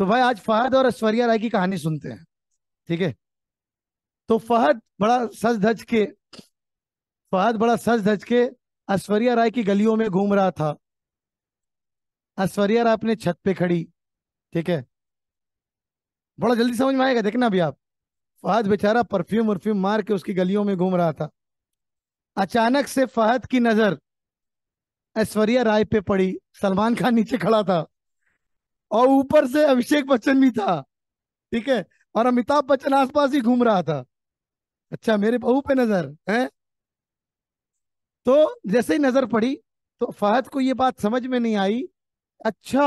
तो भाई आज फहद और ऐश्वर्या राय की कहानी सुनते हैं ठीक है तो फहद बड़ा सज धज के फहद बड़ा सज धज के ऐश्वर्या राय की गलियों में घूम रहा था ऐश्वर्या राय अपने छत पे खड़ी ठीक है बड़ा जल्दी समझ में आएगा देखना अभी आप फहद बेचारा परफ्यूम वर्फ्यूम मार के उसकी गलियों में घूम रहा था अचानक से फहद की नजर ऐश्वर्या राय पे पड़ी सलमान खान नीचे खड़ा था और ऊपर से अभिषेक बच्चन भी था ठीक है और अमिताभ बच्चन आसपास ही घूम रहा था अच्छा मेरे बहू पे नजर है तो जैसे ही नजर पड़ी तो फहद को ये बात समझ में नहीं आई अच्छा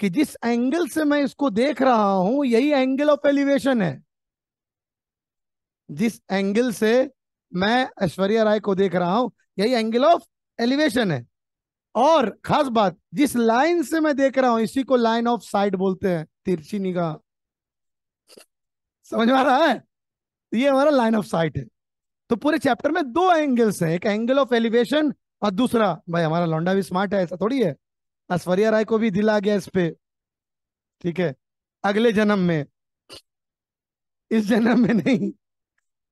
कि जिस एंगल से मैं इसको देख रहा हूं यही एंगल ऑफ एलिवेशन है जिस एंगल से मैं ऐश्वर्या राय को देख रहा हूं यही एंगल ऑफ एलिवेशन है और खास बात जिस लाइन से मैं देख रहा हूं इसी को लाइन ऑफ साइट बोलते हैं तिरछी निगाह समझ में आ रहा है तो ये हमारा लाइन ऑफ साइट है तो पूरे चैप्टर में दो एंगल्स हैं एक एंगल ऑफ एलिवेशन और दूसरा भाई हमारा लौंडा भी स्मार्ट है ऐसा थोड़ी है अश्वरिया राय को भी दिला गया इस पे ठीक है अगले जन्म में इस जन्म में नहीं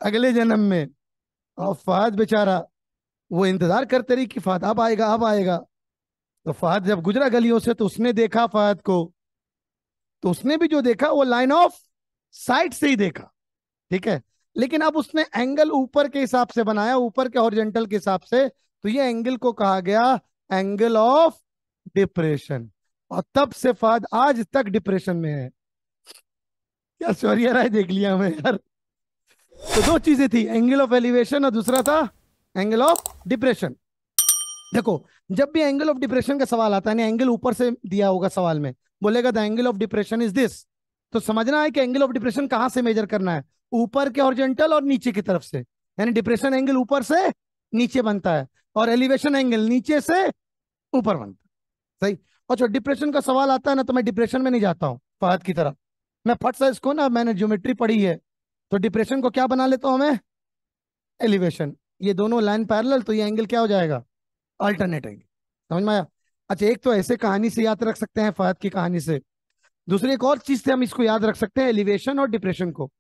अगले जन्म में और फहद बेचारा वो इंतजार करते रही कि फहद अब आएगा अब आएगा तो फहद जब गुजरा गलियों से तो उसने देखा फहद को तो उसने भी जो देखा वो लाइन ऑफ साइड से ही देखा ठीक है लेकिन अब उसने एंगल ऊपर के हिसाब से बनाया ऊपर के ऑरिजेंटल के हिसाब से तो ये एंगल को कहा गया एंगल ऑफ डिप्रेशन और तब से फहद आज तक डिप्रेशन में है क्या शौर्य राय देख लिया हमें यार तो दो चीजें थी एंगल ऑफ एलिवेशन और दूसरा था एंगल ऑफ डिप्रेशन देखो जब भी एंगल ऑफ डिप्रेशन का सवाल आता है ना एंगल ऊपर से दिया होगा सवाल में बोलेगा the angle of depression is this तो समझना है कि एंगल ऑफ डिप्रेशन कहां से मेजर करना है ऊपर के हॉरिजेंटल और नीचे की तरफ से यानी डिप्रेशन एंगल ऊपर से नीचे बनता है और एलिवेशन एंगल नीचे से ऊपर बनता है सही अच्छा डिप्रेशन का सवाल आता है ना तो मैं डिप्रेशन में नहीं जाता हूँ फहद की तरफ मैं फट सा इसको ना मैंने ज्योमेट्री पढ़ी है तो डिप्रेशन को क्या बना लेता हूँ मैं एलिवेशन ये दोनों लाइन पैरेलल तो ये एंगल क्या हो जाएगा अल्टरनेट एंगल समझ में आया अच्छा एक तो ऐसे कहानी से याद रख सकते हैं फहद की कहानी से दूसरी एक और चीज से हम इसको याद रख सकते हैं एलिवेशन और डिप्रेशन को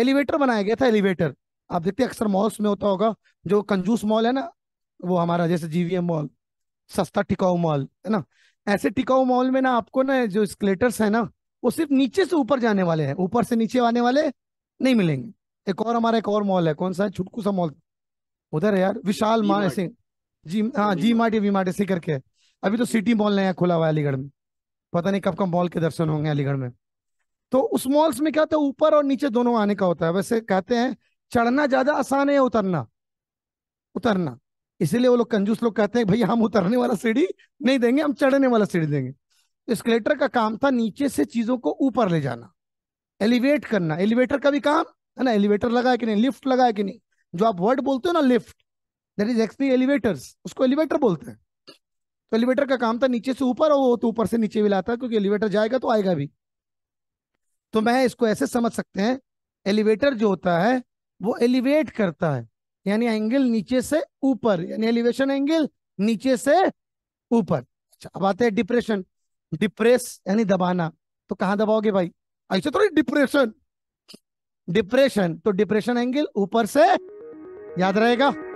एलिवेटर बनाया गया था एलिवेटर आप देखते हैं अक्सर मॉल्स में होता होगा जो कंजूस मॉल है ना वो हमारा जैसे जीवीएम मॉल सस्ता टिकाऊ मॉल है ना ऐसे टिकाऊ मॉल में ना आपको ना जो स्केलेटर्स है ना वो सिर्फ नीचे से ऊपर जाने वाले हैं ऊपर से नीचे आने वाले नहीं मिलेंगे एक और हमारा एक और मॉल है कौन सा है छुटकू सा मॉल उधर है यार विशाल मान ऐसे जी हाँ जी मार्ट या वी मार्ट ऐसे करके अभी तो सिटी मॉल नया खुला हुआ है अलीगढ़ में पता नहीं कब कब मॉल के दर्शन होंगे अलीगढ़ में तो उस मॉल्स में क्या होता है ऊपर और नीचे दोनों आने का होता है वैसे कहते हैं चढ़ना ज्यादा आसान है उतरना उतरना इसीलिए वो लोग कंजूस लोग कहते हैं भैया हम उतरने वाला सीढ़ी नहीं देंगे हम चढ़ने वाला सीढ़ी देंगे तो स्केलेटर का काम था नीचे से चीजों को ऊपर ले जाना एलिवेट करना एलिवेटर का भी काम है ना एलिवेटर लगा है कि नहीं लिफ्ट लगा है कि नहीं जो आप वर्ड बोलते हो ना लिफ्ट दैट इज एक्सपी एलिवेटर्स उसको एलिवेटर बोलते हैं तो एलिवेटर का काम था नीचे से ऊपर और वो तो ऊपर से नीचे भी लाता है क्योंकि एलिवेटर जाएगा तो आएगा भी तो मैं इसको ऐसे समझ सकते हैं एलिवेटर जो होता है वो एलिवेट करता है यानी एंगल नीचे से ऊपर यानी एलिवेशन एंगल नीचे से ऊपर अच्छा अब आते हैं डिप्रेशन डिप्रेस यानी दबाना तो कहाँ दबाओगे भाई ऐसे थोड़ी डिप्रेशन डिप्रेशन तो डिप्रेशन एंगल ऊपर से याद रहेगा